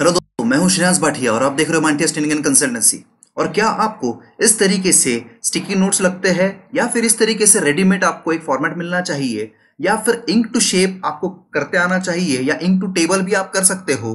hello दोस्तों मैं हूं श्रीनाथ भाटिया और आप देख रहे हो माइंटिया इंडियन कंसल्टेंसी और क्या आपको इस तरीके से स्टिकी नोट्स लगते हैं या फिर इस तरीके से रेडीमेड आपको एक फॉर्मेट मिलना चाहिए या फिर इंक टू शेप आपको करते आना चाहिए या इंक टू टेबल भी आप कर सकते हो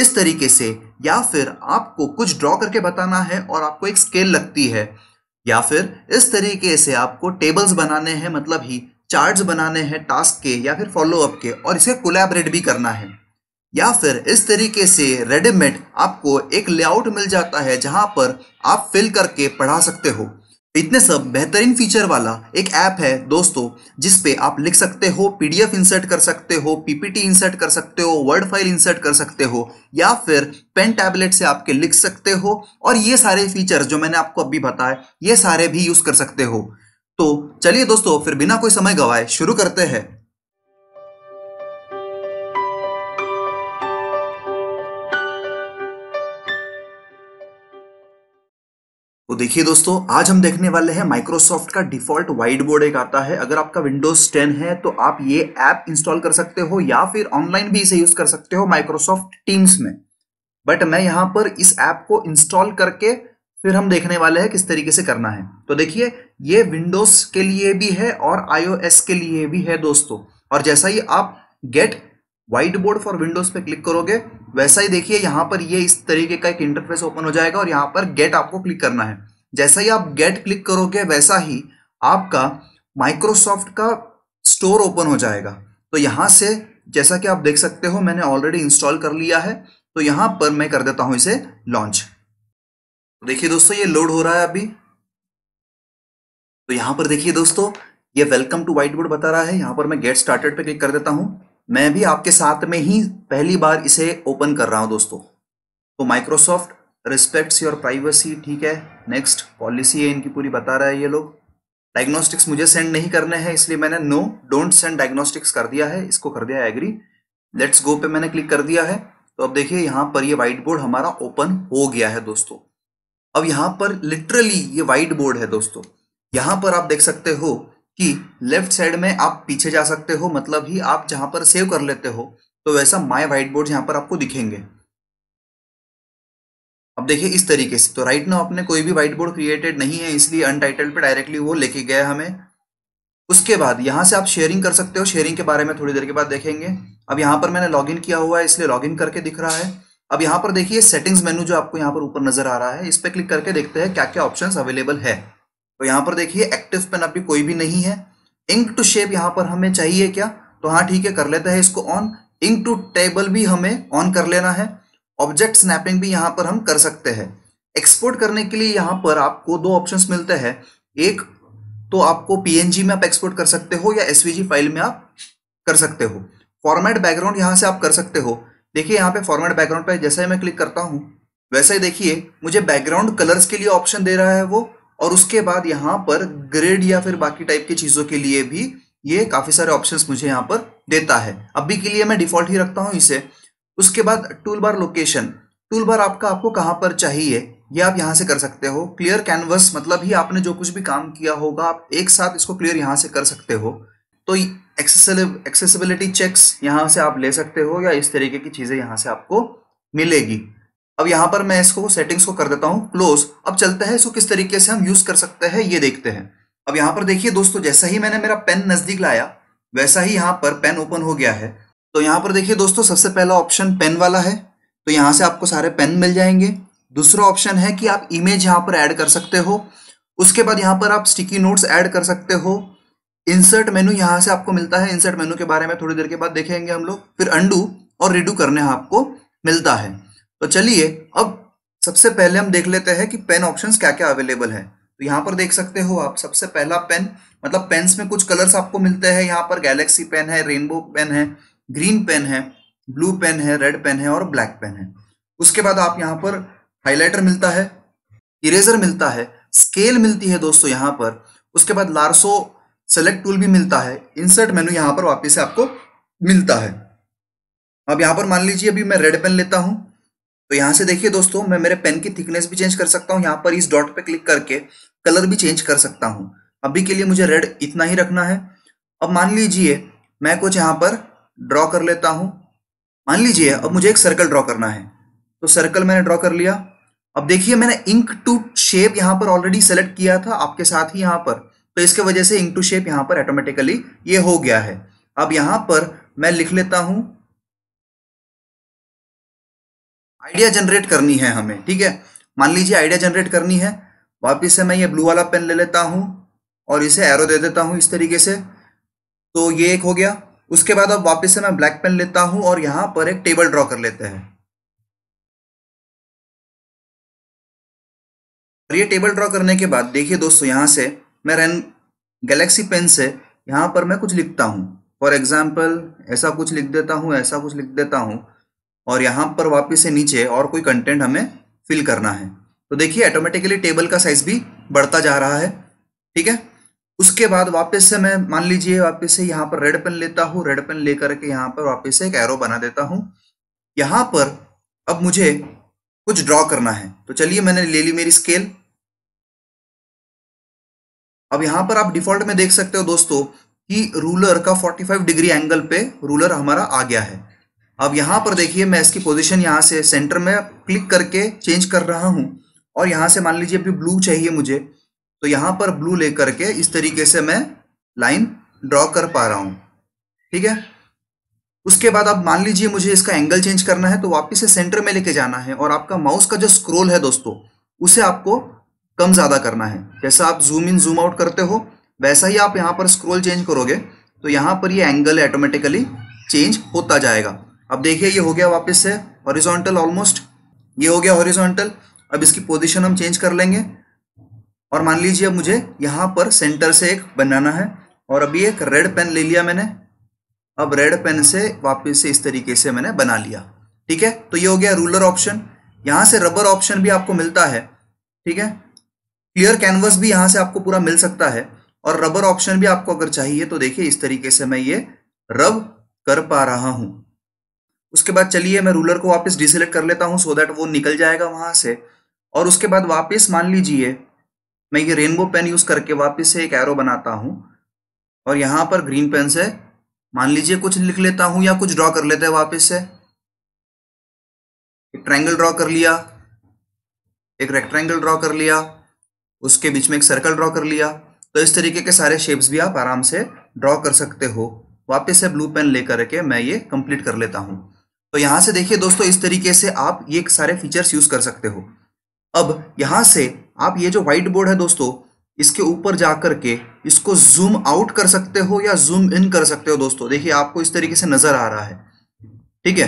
इस तरीके से या फिर आपको कुछ ड्रॉ करके बताना है और आपको एक स्केल लगती है या फिर इस तरीके से आपको टेबल्स बनाने हैं मतलब ही चार्ट बनाने हैं टास्क के या फिर फॉलोअप के और इसे कोलेबरेट भी करना है या फिर इस तरीके से रेडीमेड आपको एक लेआउट मिल जाता है जहां पर आप फिल करके पढ़ा सकते हो इतने सब बेहतरीन फीचर वाला एक ऐप है दोस्तों जिस पे आप लिख सकते हो पीडीएफ इंसर्ट कर सकते हो पीपीटी इंसर्ट कर सकते हो वर्ड फाइल इंसर्ट कर सकते हो या फिर पेन टैबलेट से आपके लिख सकते हो और ये सारे फीचर्स जो मैंने आपको अभी बताए ये सारे भी यूज कर सकते हो तो चलिए दोस्तों फिर बिना कोई समय गवाए शुरू करते हैं देखिए दोस्तों आज हम देखने वाले हैं माइक्रोसॉफ्ट का डिफॉल्ट वाइट बोर्ड एक आता है अगर आपका विंडोज 10 है तो आप ये ऐप इंस्टॉल कर सकते हो या फिर ऑनलाइन भी इसे यूज कर सकते हो माइक्रोसॉफ्ट टीम्स में बट मैं यहां पर इस ऐप को इंस्टॉल करके फिर हम देखने वाले हैं किस तरीके से करना है तो देखिए ये विंडोज के लिए भी है और आईओ के लिए भी है दोस्तों और जैसा ही आप get white board for Windows पे क्लिक करोगे वैसा ही देखिए यहां पर ये इस तरीके का एक इंटरफेस ओपन हो जाएगा और यहाँ पर गेट आपको क्लिक करना है जैसा ही आप गेट क्लिक करोगे वैसा ही आपका माइक्रोसॉफ्ट का स्टोर ओपन हो जाएगा तो यहाँ से जैसा कि आप देख सकते हो मैंने ऑलरेडी इंस्टॉल कर लिया है तो यहाँ पर मैं कर देता हूँ इसे लॉन्च देखिए दोस्तों ये लोड हो रहा है अभी तो यहाँ पर देखिए दोस्तों ये वेलकम टू व्हाइट बोर्ड बता रहा है यहाँ पर मैं गेट स्टार्टेड पे क्लिक कर देता हूँ मैं भी आपके साथ में ही पहली बार इसे ओपन कर रहा हूँ दोस्तों तो माइक्रोसॉफ्ट रिस्पेक्ट्स योर प्राइवेसी ठीक है नेक्स्ट पॉलिसी है इनकी पूरी बता रहा है ये लोग डायग्नोस्टिक्स मुझे सेंड नहीं करने हैं इसलिए मैंने नो डोंट सेंड डायग्नोस्टिक्स कर दिया है इसको कर दिया है एग्री लेट्स गो पे मैंने क्लिक कर दिया है तो अब देखिए यहाँ पर ये व्हाइट बोर्ड हमारा ओपन हो गया है दोस्तों अब यहाँ पर लिटरली ये व्हाइट बोर्ड है दोस्तों यहाँ पर आप देख सकते हो कि लेफ्ट साइड में आप पीछे जा सकते हो मतलब ही आप जहाँ पर सेव कर लेते हो तो वैसा माई व्हाइट बोर्ड यहाँ पर आपको दिखेंगे अब देखिए इस तरीके से तो राइट नाउ अपने कोई भी व्हाइट बोर्ड क्रिएटेड नहीं है इसलिए अनटाइटल्ड पे डायरेक्टली वो लेके गया हमें उसके बाद यहाँ से आप शेयरिंग कर सकते हो शेयरिंग के बारे में थोड़ी देर के बाद देखेंगे अब यहाँ पर मैंने लॉगिन किया हुआ है इसलिए लॉगिन करके दिख रहा है अब यहाँ पर देखिए सेटिंग्स मेनू जो आपको यहाँ पर ऊपर नजर आ रहा है इस पर क्लिक करके देखते हैं क्या क्या ऑप्शन अवेलेबल है तो यहाँ पर देखिए एक्टिव पेन अभी कोई भी नहीं है इंक टू शेप यहाँ पर हमें चाहिए क्या तो हाँ ठीक है कर लेते हैं इसको ऑन इंक टू टेबल भी हमें ऑन कर लेना है ऑब्जेक्ट स्नैपिंग भी यहाँ पर हम कर सकते हैं एक्सपोर्ट करने के लिए यहाँ पर आपको दो ऑप्शंस मिलते हैं एक तो आपको पीएनजी में आप एक्सपोर्ट कर सकते हो या एसवीजी फाइल में आप कर सकते हो फॉर्मेट बैकग्राउंड यहाँ से आप कर सकते हो देखिए यहाँ पे फॉर्मेट बैकग्राउंड पे जैसे ही मैं क्लिक करता हूँ वैसे ही देखिए मुझे बैकग्राउंड कलर्स के लिए ऑप्शन दे रहा है वो और उसके बाद यहाँ पर ग्रेड या फिर बाकी टाइप की चीज़ों के लिए भी ये काफ़ी सारे ऑप्शंस मुझे यहाँ पर देता है अभी के लिए मैं डिफ़ॉल्ट ही रखता हूँ इसे उसके बाद tool bar location tool bar आपका आपको कहाँ पर चाहिए ये आप यहाँ से कर सकते हो क्लियर कैनवस मतलब ही आपने जो कुछ भी काम किया होगा आप एक साथ इसको क्लियर यहाँ से कर सकते हो तो एक्सेसिबिलिटी चेक्स यहाँ से आप ले सकते हो या इस तरीके की चीज़ें यहाँ से आपको मिलेगी अब यहाँ पर मैं इसको सेटिंग्स को कर देता हूँ क्लोज अब चलते हैं इसको किस तरीके से हम यूज़ कर सकते हैं ये देखते हैं अब यहाँ पर देखिए दोस्तों जैसा ही मैंने मेरा पेन नज़दीक लाया वैसा ही यहाँ पर पेन ओपन हो गया है तो यहाँ पर देखिए दोस्तों सबसे पहला ऑप्शन पेन वाला है तो यहाँ से आपको सारे पेन मिल जाएंगे दूसरा ऑप्शन है कि आप इमेज यहाँ पर ऐड कर सकते हो उसके बाद यहाँ पर आप स्टिकी नोट्स ऐड कर सकते हो इंसर्ट मेनू यहाँ से आपको मिलता है इंसर्ट मेनू के बारे में थोड़ी देर के बाद देखेंगे हम लोग फिर अंडू और रिडू करने आपको मिलता है तो चलिए अब सबसे पहले हम देख लेते हैं कि पेन ऑप्शन क्या क्या अवेलेबल है तो यहाँ पर देख सकते हो आप सबसे पहला पेन मतलब पेन्स में कुछ कलर्स आपको मिलते हैं यहाँ पर गैलेक्सी पेन है रेनबो पेन है ग्रीन पेन है ब्लू पेन है रेड पेन है और ब्लैक पेन है उसके बाद आप यहाँ पर हाइलाइटर मिलता है इरेजर मिलता है स्केल मिलती है दोस्तों यहाँ पर उसके बाद लार्सो सेलेक्ट टूल भी मिलता है इंसर्ट मेनू यहाँ पर वापिस आपको मिलता है अब यहाँ पर मान लीजिए अभी मैं रेड पेन लेता हूँ तो यहाँ से देखिए दोस्तों मैं मेरे पेन की थिकनेस भी चेंज कर सकता हूँ यहाँ पर इस डॉट पे क्लिक करके कलर भी चेंज कर सकता हूँ अभी के लिए मुझे रेड इतना ही रखना है अब मान लीजिए मैं कुछ यहाँ पर ड्रॉ कर लेता हूं मान लीजिए अब मुझे एक सर्कल ड्रॉ करना है तो सर्कल मैंने ड्रॉ कर लिया अब देखिए मैंने इंक टू शेप यहां पर ऑलरेडी सेलेक्ट किया था आपके साथ ही यहां पर तो इसके वजह से इंक टू शेप यहां पर ऑटोमेटिकली ये हो गया है अब यहां पर मैं लिख लेता हूं आइडिया जनरेट करनी है हमें ठीक है मान लीजिए आइडिया जनरेट करनी है वापिस से मैं ये ब्लू वाला पेन ले लेता हूं और इसे एरो दे देता हूं इस तरीके से तो ये एक हो गया उसके बाद अब वापस से मैं ब्लैक पेन लेता हूं और यहां पर एक टेबल ड्रॉ कर लेते हैं और ये टेबल ड्रॉ करने के बाद देखिए दोस्तों यहाँ से मैं रेन गैलेक्सी पेन से यहाँ पर मैं कुछ लिखता हूँ फॉर एग्जाम्पल ऐसा कुछ लिख देता हूँ ऐसा कुछ लिख देता हूँ और यहां पर वापिस से नीचे और कोई कंटेंट हमें फिल करना है तो देखिए ऑटोमेटिकली टेबल का साइज भी बढ़ता जा रहा है ठीक है उसके बाद वापस से मैं मान लीजिए वापस से यहाँ पर रेड पेन लेता हूँ रेड पेन लेकर के यहाँ पर वापस से एक एरो बना देता हूँ यहाँ पर अब मुझे कुछ ड्रॉ करना है तो चलिए मैंने ले ली मेरी स्केल अब यहाँ पर आप डिफॉल्ट में देख सकते हो दोस्तों कि रूलर का 45 डिग्री एंगल पे रूलर हमारा आ गया है अब यहाँ पर देखिए मैं इसकी पोजीशन यहाँ से सेंटर में क्लिक करके चेंज कर रहा हूँ और यहाँ से मान लीजिए अभी ब्लू चाहिए मुझे तो यहाँ पर ब्लू लेकर के इस तरीके से मैं लाइन ड्रॉ कर पा रहा हूँ ठीक है उसके बाद आप मान लीजिए मुझे इसका एंगल चेंज करना है तो वापस से सेंटर में लेके जाना है और आपका माउस का जो स्क्रोल है दोस्तों उसे आपको कम ज़्यादा करना है जैसा आप जूम इन जूम आउट करते हो वैसा ही आप यहाँ पर स्क्रोल चेंज करोगे तो यहाँ पर ये यह एंगल ऑटोमेटिकली चेंज होता जाएगा अब देखिए ये हो गया वापस से हॉरिजॉन्टल ऑलमोस्ट ये हो गया हॉरिजॉन्टल अब इसकी पोजीशन हम चेंज कर लेंगे और मान लीजिए अब मुझे यहाँ पर सेंटर से एक बनाना है और अभी एक रेड पेन ले लिया मैंने अब रेड पेन से वापस से इस तरीके से मैंने बना लिया ठीक है तो ये हो गया रूलर ऑप्शन यहाँ से रबर ऑप्शन भी आपको मिलता है ठीक है क्लियर कैनवस भी यहाँ से आपको पूरा मिल सकता है और रबर ऑप्शन भी आपको अगर चाहिए तो देखिए इस तरीके से मैं ये रब कर पा रहा हूँ उसके बाद चलिए मैं रूलर को वापस डिसलेक्ट कर लेता हूँ सो दैट वो निकल जाएगा वहां से और उसके बाद वापस मान लीजिए मैं ये रेनबो पेन यूज करके वापस से एक एरो बनाता हूं और यहां पर ग्रीन पेन से मान लीजिए कुछ लिख लेता हूं या कुछ ड्रॉ कर लेते हैं वापस से एक ट्रायंगल ड्रॉ कर लिया एक रेक्ट्रैंगल ड्रॉ कर लिया उसके बीच में एक सर्कल ड्रॉ कर लिया तो इस तरीके के सारे शेप्स भी आप आराम से ड्रॉ कर सकते हो वापस से ब्लू पेन लेकर के मैं ये कंप्लीट कर लेता हूँ तो यहां से देखिए दोस्तों इस तरीके से आप ये सारे फीचर्स यूज कर सकते हो अब यहां से आप ये जो व्हाइट बोर्ड है दोस्तों इसके ऊपर जा कर के इसको जूम आउट कर सकते हो या जूम इन कर सकते हो दोस्तों देखिए आपको इस तरीके से नजर आ रहा है ठीक है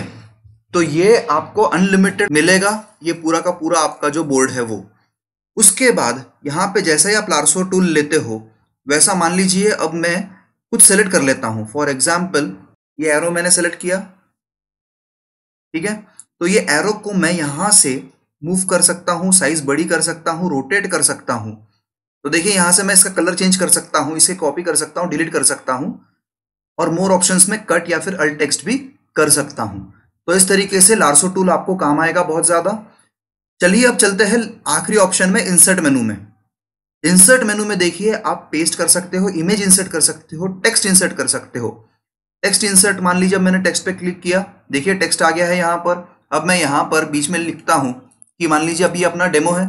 तो ये आपको अनलिमिटेड मिलेगा ये पूरा का पूरा आपका जो बोर्ड है वो उसके बाद यहाँ पे जैसा ही आप लार्सो टूल लेते हो वैसा मान लीजिए अब मैं कुछ सेलेक्ट कर लेता हूँ फॉर एग्जाम्पल ये एरो मैंने सेलेक्ट किया ठीक है तो ये एरो को मैं यहाँ से मूव कर सकता हूँ साइज बड़ी कर सकता हूँ रोटेट कर सकता हूँ तो देखिए यहां से मैं इसका कलर चेंज कर सकता हूं इसे कॉपी कर सकता हूँ डिलीट कर सकता हूं और मोर ऑप्शंस में कट या फिर अल्ट टेक्स्ट भी कर सकता हूं तो इस तरीके से लार्सो टूल आपको काम आएगा बहुत ज़्यादा चलिए अब चलते हैं आखिरी ऑप्शन में इंसर्ट मेनू में इंसर्ट मेनू में देखिए आप पेस्ट कर सकते हो इमेज इंसर्ट कर सकते हो टेक्स्ट इंसर्ट कर सकते हो टेक्स्ट इंसर्ट मान लीजिए मैंने टेक्स्ट पे क्लिक किया देखिए टेक्स्ट आ गया है यहाँ पर अब मैं यहां पर बीच में लिखता हूँ कि मान लीजिए अभी अपना डेमो है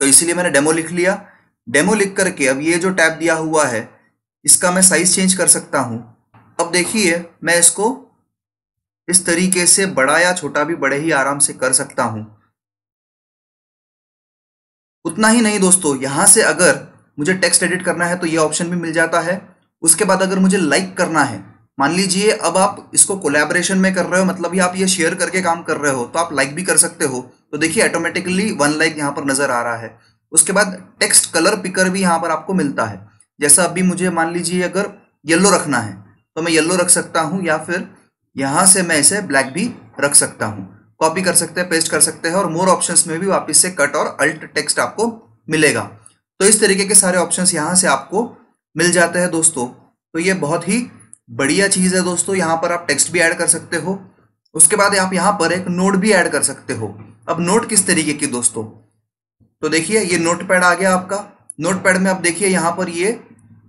तो इसीलिए मैंने डेमो लिख लिया डेमो लिख करके अब ये जो टैब दिया हुआ है इसका मैं साइज चेंज कर सकता हूँ अब देखिए मैं इसको इस तरीके से बड़ा या छोटा भी बड़े ही आराम से कर सकता हूँ उतना ही नहीं दोस्तों यहाँ से अगर मुझे टेक्स्ट एडिट करना है तो ये ऑप्शन भी मिल जाता है उसके बाद अगर मुझे लाइक करना है मान लीजिए अब आप इसको कोलैबोरेशन में कर रहे हो मतलब ये आप ये शेयर करके काम कर रहे हो तो आप लाइक भी कर सकते हो तो देखिए ऑटोमेटिकली वन लाइक यहाँ पर नजर आ रहा है उसके बाद टेक्स्ट कलर पिकर भी यहाँ पर आपको मिलता है जैसा अभी मुझे मान लीजिए अगर येल्लो रखना है तो मैं येल्लो रख सकता हूँ या फिर यहाँ से मैं इसे ब्लैक भी रख सकता हूँ कॉपी कर सकते हैं पेस्ट कर सकते हैं और मोर ऑप्शंस में भी वापस से कट और अल्ट टेक्स्ट आपको मिलेगा तो इस तरीके के सारे ऑप्शंस यहाँ से आपको मिल जाते हैं दोस्तों तो ये बहुत ही बढ़िया चीज़ है दोस्तों यहाँ पर आप टेक्स्ट भी ऐड कर सकते हो उसके बाद आप यहाँ पर एक नोट भी ऐड कर सकते हो अब नोट किस तरीके की दोस्तों तो देखिए ये नोट पैड आ गया आपका नोट पैड में आप देखिए यहाँ पर ये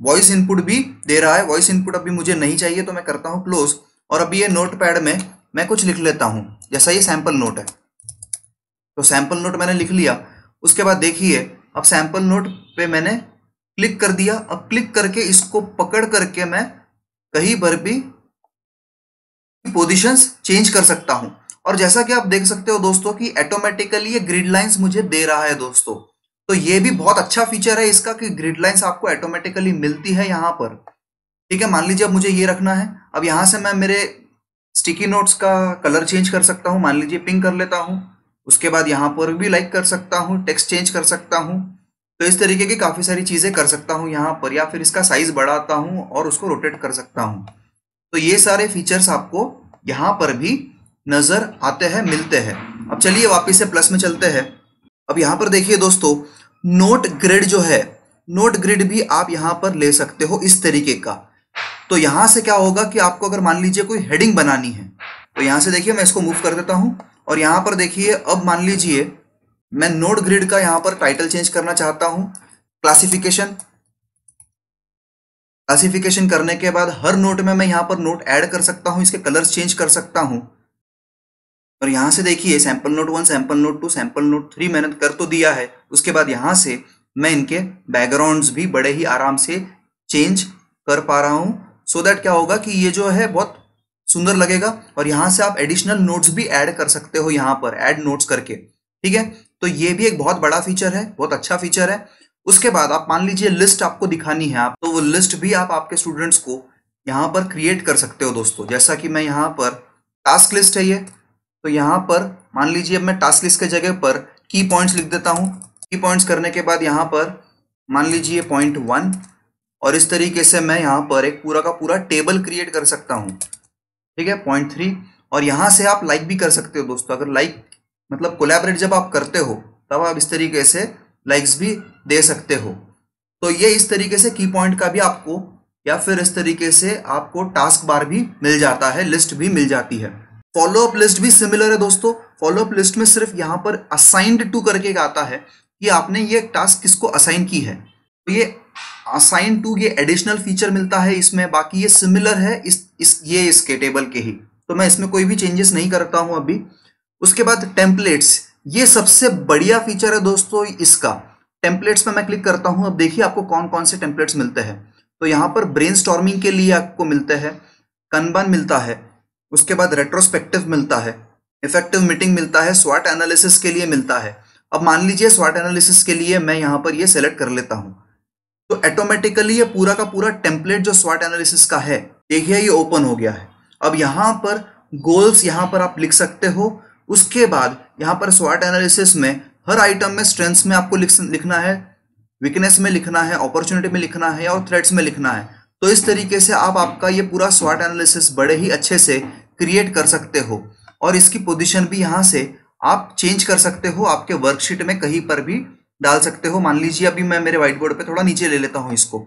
वॉइस इनपुट भी दे रहा है वॉइस इनपुट अभी मुझे नहीं चाहिए तो मैं करता हूँ क्लोज और अभी ये नोट पैड में मैं कुछ लिख लेता हूँ जैसा ये सैंपल नोट है तो सैंपल नोट मैंने लिख लिया उसके बाद देखिए अब सैंपल नोट पे मैंने क्लिक कर दिया अब क्लिक करके इसको पकड़ करके मैं कहीं पर भी पोजीशंस चेंज कर सकता हूं और जैसा कि आप देख सकते हो दोस्तों कि ऑटोमेटिकली ये ग्रिड लाइंस मुझे दे रहा है दोस्तों तो ये भी बहुत अच्छा फीचर है इसका कि ग्रिड लाइंस आपको ऑटोमेटिकली मिलती है यहां पर ठीक है मान लीजिए अब मुझे ये रखना है अब यहां से मैं मेरे स्टिकी नोट्स का कलर चेंज कर सकता हूँ मान लीजिए पिंक कर लेता हूँ उसके बाद यहां पर भी लाइक कर सकता हूँ टेक्स्ट चेंज कर सकता हूँ तो इस तरीके की काफ़ी सारी चीज़ें कर सकता हूं यहाँ पर या फिर इसका साइज़ बढ़ाता हूं और उसको रोटेट कर सकता हूं तो ये सारे फीचर्स आपको यहां पर भी नज़र आते हैं मिलते हैं अब चलिए वापिस से प्लस में चलते हैं अब यहां पर देखिए दोस्तों नोट ग्रिड जो है नोट ग्रिड भी आप यहां पर ले सकते हो इस तरीके का तो यहां से क्या होगा कि आपको अगर मान लीजिए कोई हेडिंग बनानी है तो यहां से देखिए मैं इसको मूव कर देता हूं और यहां पर देखिए अब मान लीजिए मैं नोड ग्रिड का यहां पर टाइटल चेंज करना चाहता हूं क्लासिफिकेशन क्लासिफिकेशन करने के बाद हर नोट में मैं यहां पर नोट ऐड कर सकता हूं इसके कलर्स चेंज कर सकता हूं और यहां से देखिए sample note one sample note two sample note three मैंने कर तो दिया है उसके बाद यहां से मैं इनके बैकग्राउंड्स भी बड़े ही आराम से चेंज कर पा रहा हूं सो so दैट क्या होगा कि ये जो है बहुत सुंदर लगेगा और यहां से आप एडिशनल नोट्स भी ऐड कर सकते हो यहां पर ऐड नोट्स करके ठीक है तो ये भी एक बहुत बड़ा फीचर है बहुत अच्छा फीचर है उसके बाद आप मान लीजिए लिस्ट आपको दिखानी है आप तो वो लिस्ट भी आप आपके स्टूडेंट्स को यहाँ पर क्रिएट कर सकते हो दोस्तों जैसा कि मैं यहाँ पर टास्क लिस्ट है ये तो यहाँ पर मान लीजिए अब मैं टास्क लिस्ट के जगह पर की पॉइंट्स लिख देता हूँ की पॉइंट्स करने के बाद यहाँ पर मान लीजिए पॉइंट वन और इस तरीके से मैं यहाँ पर एक पूरा का पूरा टेबल क्रिएट कर सकता हूँ ठीक है पॉइंट थ्री और यहाँ से आप लाइक भी कर सकते हो दोस्तों अगर लाइक मतलब कोलैबोरेट जब आप करते हो तब आप इस तरीके से लाइक्स भी दे सकते हो तो ये इस तरीके से की पॉइंट का भी आपको या फिर इस तरीके से आपको टास्क बार भी मिल जाता है लिस्ट भी मिल जाती है फॉलो अप लिस्ट भी सिमिलर है दोस्तों फॉलो अप लिस्ट में सिर्फ यहाँ पर असाइंड टू करके आता है कि आपने ये टास्क किसको असाइन की है तो ये असाइन टू ये एडिशनल फीचर मिलता है इसमें बाकी ये सिमिलर है इस, इस ये इसके टेबल के ही तो मैं इसमें कोई भी चेंजेस नहीं करता हूँ अभी उसके बाद टेम्पलेट्स ये सबसे बढ़िया फीचर है दोस्तों इसका टेम्पलेट्स पे मैं क्लिक करता हूं अब देखिए आपको कौन कौन से टेम्पलेट्स मिलते हैं तो यहां पर ब्रेन के लिए आपको मिलते हैं कनबन मिलता है उसके बाद रेट्रोस्पेक्टिव मिलता है इफेक्टिव मीटिंग मिलता है स्वाट एनालिसिस के लिए मिलता है अब मान लीजिए स्वाट एनालिसिस के लिए मैं यहाँ पर ये सेलेक्ट कर लेता हूँ तो ऑटोमेटिकली ये पूरा का पूरा टेम्पलेट जो स्वाट एनालिसिस का है देखिए ये ओपन हो गया है अब यहाँ पर गोल्स यहाँ पर आप लिख सकते हो उसके बाद यहाँ पर स्वाट एनालिसिस में हर आइटम में स्ट्रेंथ्स में आपको लिखना है वीकनेस में लिखना है अपॉर्चुनिटी में लिखना है और थ्रेड्स में लिखना है तो इस तरीके से आप आपका ये पूरा स्वाट एनालिसिस बड़े ही अच्छे से क्रिएट कर सकते हो और इसकी पोजीशन भी यहाँ से आप चेंज कर सकते हो आपके वर्कशीट में कहीं पर भी डाल सकते हो मान लीजिए अभी मैं मेरे व्हाइट बोर्ड पर थोड़ा नीचे ले लेता हूँ इसको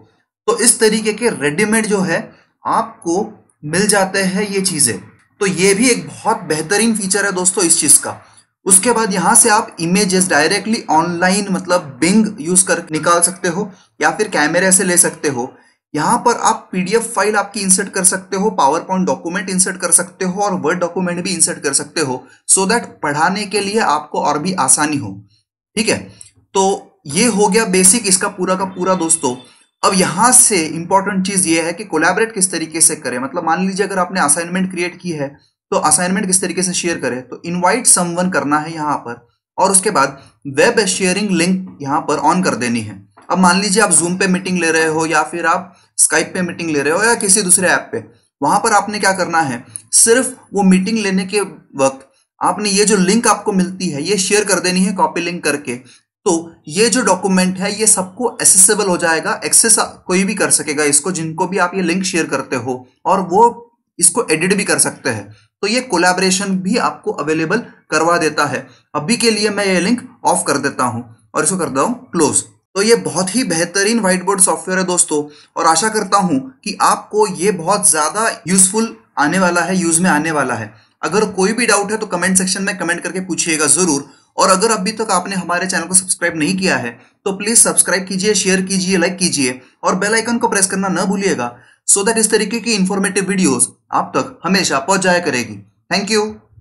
तो इस तरीके के रेडीमेड जो है आपको मिल जाते हैं ये चीज़ें तो ये भी एक बहुत बेहतरीन फीचर है दोस्तों इस चीज़ का उसके बाद यहाँ से आप इमेजेस डायरेक्टली ऑनलाइन मतलब बिंग यूज कर निकाल सकते हो या फिर कैमरे से ले सकते हो यहाँ पर आप पीडीएफ फाइल आपकी इंसर्ट कर सकते हो पावर पॉइंट डॉक्यूमेंट इंसर्ट कर सकते हो और वर्ड डॉक्यूमेंट भी इंसर्ट कर सकते हो सो so दैट पढ़ाने के लिए आपको और भी आसानी हो ठीक है तो ये हो गया बेसिक इसका पूरा का पूरा दोस्तों अब यहां से इंपॉर्टेंट चीज ये है कि कोलैबोरेट किस तरीके से करें मतलब मान लीजिए अगर आपने असाइनमेंट क्रिएट की है तो असाइनमेंट किस तरीके से शेयर करें तो इनवाइट समवन करना है यहां पर और उसके बाद वेब शेयरिंग लिंक यहां पर ऑन कर देनी है अब मान लीजिए आप जूम पे मीटिंग ले रहे हो या फिर आप स्काइप पे मीटिंग ले रहे हो या किसी दूसरे ऐप पे वहां पर आपने क्या करना है सिर्फ वो मीटिंग लेने के वक्त आपने ये जो लिंक आपको मिलती है ये शेयर कर देनी है कॉपी लिंक करके तो ये जो डॉक्यूमेंट है ये सबको एसेसेबल हो जाएगा एक्सेस कोई भी कर सकेगा इसको जिनको भी आप ये लिंक शेयर करते हो और वो इसको एडिट भी कर सकते हैं तो ये कोलैबोरेशन भी आपको अवेलेबल करवा देता है अभी के लिए मैं ये लिंक ऑफ कर देता हूँ और इसको करता हूँ क्लोज तो ये बहुत ही बेहतरीन व्हाइट बोर्ड सॉफ्टवेयर है दोस्तों और आशा करता हूँ कि आपको ये बहुत ज़्यादा यूजफुल आने वाला है यूज में आने वाला है अगर कोई भी डाउट है तो कमेंट सेक्शन में कमेंट करके पूछिएगा ज़रूर और अगर अभी तक आपने हमारे चैनल को सब्सक्राइब नहीं किया है तो प्लीज सब्सक्राइब कीजिए शेयर कीजिए लाइक कीजिए और बेल आइकन को प्रेस करना न भूलिएगा सो दैट इस तरीके की इंफॉर्मेटिव वीडियोस आप तक हमेशा पहुंच जाया करेगी थैंक यू